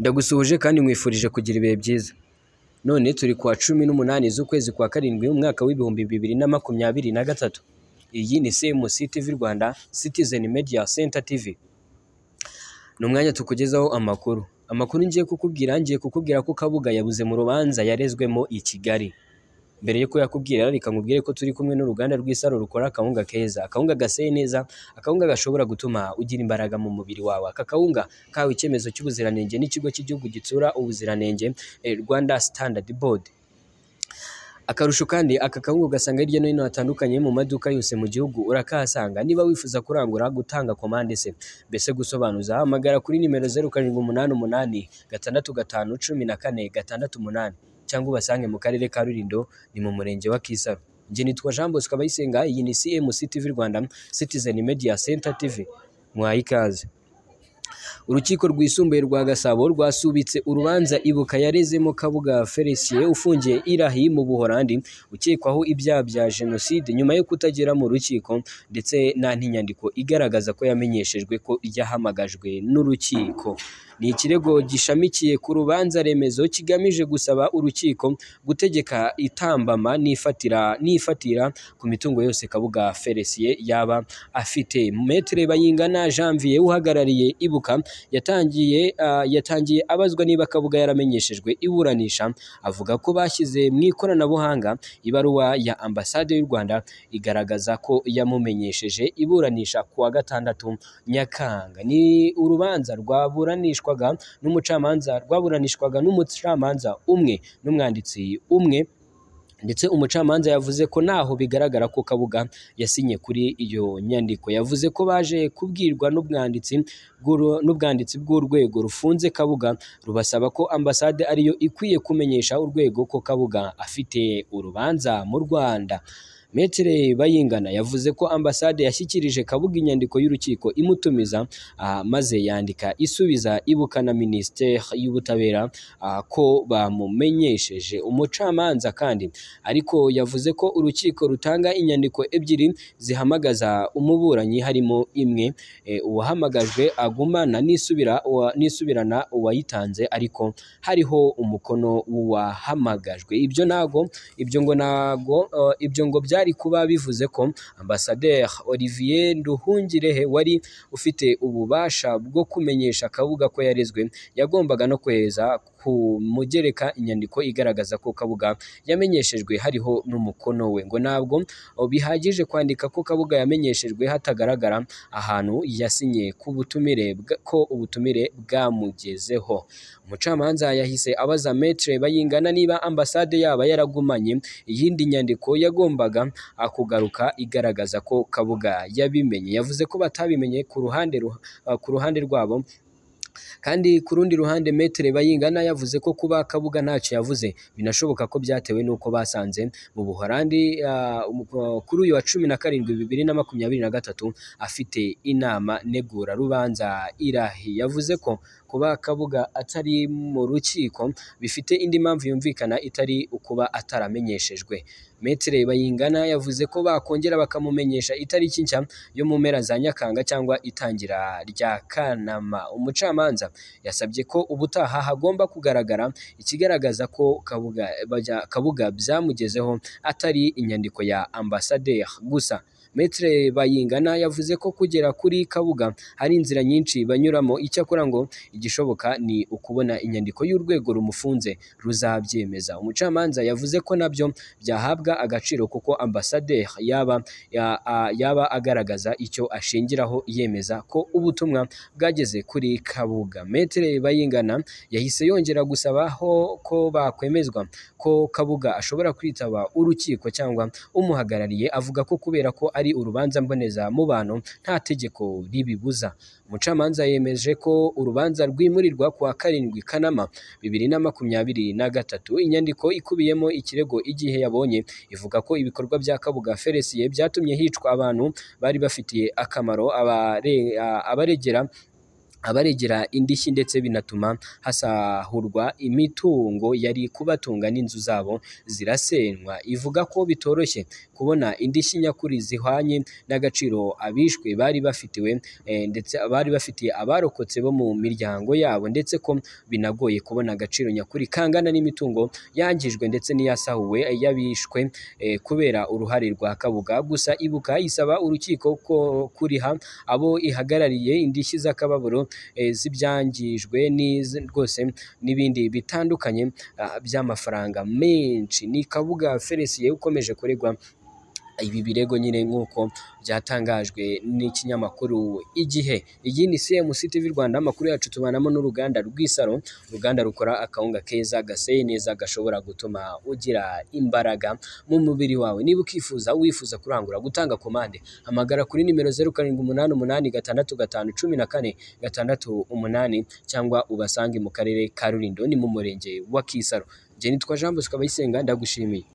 ndagusuhuje kandi nkwifurije kugira ibihe byiza none turi kuwa cumi n'umunani z'ukwezi kwa karindwi umwaka w'ibihumbi bibiri na makumyabiri na gatatu iyi ni cmc tv rwanda citizen media center tv ni umwanya tukugezaho amakuru amakuru ngiye kukubwira ngiye kukubwira ko kabuga yabuze mu rubanza yarezwemo i kigali mbere yo kuyakubwira rero reka nkubwire ko turi kumwe n'uruganda rw'isaro rukora akawunga keza akawunga gaseye neza akawunga gashobora gutuma ugira imbaraga mu mubiri wawe aka kawunga kahawe icyemezo cy'ubuziranenge n'ikigo cy'igihugu gitsura ubuziranenge eh, Rwanda Standard Board akarusho kandi aka kawunga ugasanga hirya no hino hatandukanye mu maduka yose mu gihugu urakahasanga niba wifuza kurangura gutanga komande se mbese gusobanuza hamagara kuri nimero zeru karindwi umunani umunani gatandatu gatanu cumi na kane gatandatu umunani cyangwa ubasange mu karere ka Rulindo ni mu murenge wa Kisaro njye nitwa Jean Bosco Abayisenga iyi ni CMC TV Rwanda Citizen Media Center TV mwayikaze urukiko rwisumbuye rwa gasabo rwasubitse urubanza ibuka yarezemo kabuga felicien ufungiye irahi mu buhorandi ukekwaho ibyaha bya jenoside nyuma yo kutagera mu rukiko ndetse nta n'inyandiko igaragaza ko yamenyeshejwe ko yahamagajwe n'urukiko ni ikirego gishamikiye ku rubanza remezo kigamije gusaba urukiko gutegeka itambama n'ifatira n'ifatira ku mitungo yose kabuga felicien yaba afite metere bayingana janvier uhagarariye ibuka yatangiye ah, yatangiye abazwa niba Kabuga yaramenyeshejwe iburanisha avuga ko bashyize mu ikoranabuhanga ibaruwa ya ambasade y'u Rwanda igaragaza ko yamumenyesheje iburanisha ku wa gatandatu Nyakanga ni urubanza rwaburanishwaga n'umucamanza rwaburanishwaga n'umucamanza umwe n'umwanditsi umwe ndetse umucamanza yavuze ko ntaho bigaragara ko Kabuga yasinye kuri iyo nyandiko yavuze ko baje kubwirwa n'ubwanditsi n'ubwanditsi bw'urwego rufunze Kabuga rubasaba ko ambasade ariyo ikwiye kumenyesha urwego ko Kabuga afite urubanza mu Rwanda Maitre Bayingana yavuze ko ambasade yashyikirije Kabuga inyandiko y'urukiko imutumiza ah, maze yandika isubiza ibuka na Minisiteri y'Ubutabera ah, ko bamumenyesheje umucamanza kandi ariko yavuze ko urukiko rutanga inyandiko ebyiri zihamagaza umuburanyi harimo imwe eh, uwahamagajwe agumana n'isubirana uwayitanze ariko hariho umukono w'uwahamagajwe ibyo ntago ibyo ngo ntago oh, ibyo ngo bya byari kuba bivuze ko ambasaderi Olivier Nduhungirehe wari ufite ububasha bwo kumenyesha kabuga ko yarezwe yagombaga no kohereza ku mugereka inyandiko igaragaza ko Kabuga yamenyeshejwe hariho n'umukono we ngo ntabwo bihagije kwandika ko Kabuga yamenyeshejwe hatagaragara ahantu yasinye ku butumire ko ubutumire bwamugezeho umucamanza yahise abaza Maître Bayingana niba ambasade yaba yaragumanye iyindi nyandiko yagombaga kugaruka igaragaza ko Kabuga yabimenye yavuze ko batabimenye ku ruhande ku ruhande rwabo kandi ku rundi ruhande Maître Bayingana yavuze ko kuba Kabuga ntacyo yavuze binashoboka ko byatewe n'uko basanze mu Buholandi ah, kuri uyu wa cumi na karindwi bibiri na makumyabiri na gatatu afite inama negura rubanza irahi yavuze ko kuba Kabuga atari mu rukiko bifite indi mpamvu yumvikana itari ukuba ataramenyeshejwe. Maitre Bayingana yavuze ko bakongera bakamumenyesha itariki nshya yo mu mpera za Nyakanga cyangwa itangira rya Kanama. Umucamanza yasabye ko ubutaha hagomba kugaragara ikigaragaza ko Kabuga byamugezeho atari inyandiko ya ambasaderi gusa. Maitre Bayingana yavuze ko kugera kuri Kabuga hari inzira nyinshi banyuramo, icyakora ngo igishoboka ni ukubona inyandiko y'urwego rumufunze ruzabyemeza. Umucamanza yavuze ko nabyo byahabwa agaciro kuko Ambasade yaba ya yaba agaragaza icyo ashingiraho yemeza ko ubutumwa bwageze kuri Kabuga. Maitre Bayingana yahise yongera gusaba ko bakwemezwa ko Kabuga ashobora kwitaba urukiko cyangwa umuhagarariye avuga ko kubera ko ari ari urubanza mbonezamubano nta tegeko ribibuza umucamanza yemeje ko urubanza rwimurirwa kuwa karindwi kanama bibiri na makumyabiri na gatatu inyandiko ikubiyemo ikirego igihe yabonye ivuga ko ibikorwa bya kabuga feresiye byatumye hicwa abantu bari bafitiye akamaro abaregera abarigira indishyi ndetse binatuma hasahurwa imitungo yari kubatunga n'inzu zabo zirasenywa, ivuga ko bitoroshye kubona indishyi nyakuri zihwanye n'agaciro abishwe bari bafitiwe eh, ndetse bari bafitiye abarokotse bo mu miryango yabo ndetse ko binagoye kubona agaciro nyakuri kangana n'imitungo yangijwe ndetse n'iyasahuwe y'abishwe eh, kubera uruhare rwa Kabuga, gusa Ibuka isaba urukiko ko kuriha abo ihagarariye indishyi z'akababaro Eh, z'ibyangijwe rwose n'ibindi bitandukanye ah, by'amafaranga menshi. Ni Kabuga Felicien ukomeje kuregwa Ibi birego nyine nk'uko byatangajwe n'ikinyamakuru Igihe. Iyi ni CMC TV Rwanda, amakuru yacu tubanamo n'uruganda rw'Isaro, uruganda rukora akawunga keza gaseye neza gashobora gutuma ugira imbaraga mu mubiri wawe. Niba ukifuza, wifuza kurangura, gutanga komande, hamagara kuri nimero zeru karindwi umunani umunani gatandatu gatanu cumi na kane gatandatu umunani cyangwa ubasange mu karere ka Rulindo, ni mu murenge wa Kisaro. Njye nitwa Jean Bosco Abayisenga ndagushimiye.